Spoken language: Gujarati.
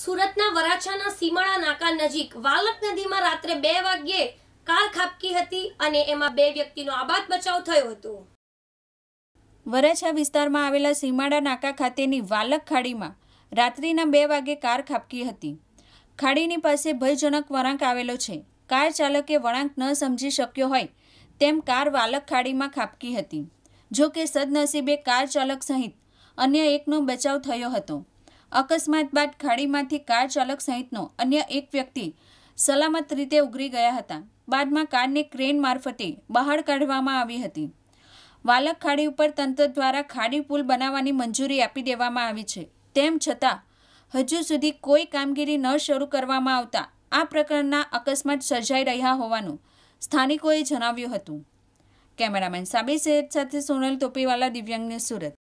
સુરતના વરાછાના સીમાડા નાકા નજીક વાલક નદીમાં રાત્રે બે વાગ્યે કાર ખાપકી હતી અને એમાં બે વ્યક્તિનો આબાદ બચાવ થયો હતો વરાછા વિસ્તારમાં આવેલા સીમાડા નાકા ખાતેની વાલક ખાડીમાં રાત્રિના બે વાગે કાર ખાપકી હતી ખાડીની પાસે ભયજનક વળાંક આવેલો છે કાર ચાલકે વળાંક ન સમજી શક્યો હોય તેમ કાર વાલક ખાડીમાં ખાપકી હતી જો કે સદનસીબે કાર ચાલક સહિત અન્ય એકનો બચાવ થયો હતો અકસ્માત બાદ ખાડીમાંથી કાર ચાલક સહિતનો અન્ય એક વ્યક્તિ સલામત રીતે ઉગરી ગયા હતા બાદમાં કારને ક્રેન મારફતે બહાર કાઢવામાં આવી હતી વાલક ખાડી ઉપર તંત્ર દ્વારા ખાડી પુલ બનાવવાની મંજૂરી આપી દેવામાં આવી છે તેમ છતાં હજુ સુધી કોઈ કામગીરી ન શરૂ કરવામાં આવતા આ પ્રકરણના અકસ્માત સર્જાઈ રહ્યા હોવાનું સ્થાનિકોએ જણાવ્યું હતું કેમેરામેન સાબી સેઠ સાથે સોનલ તોપીવાલા દિવ્યાંગને સુરત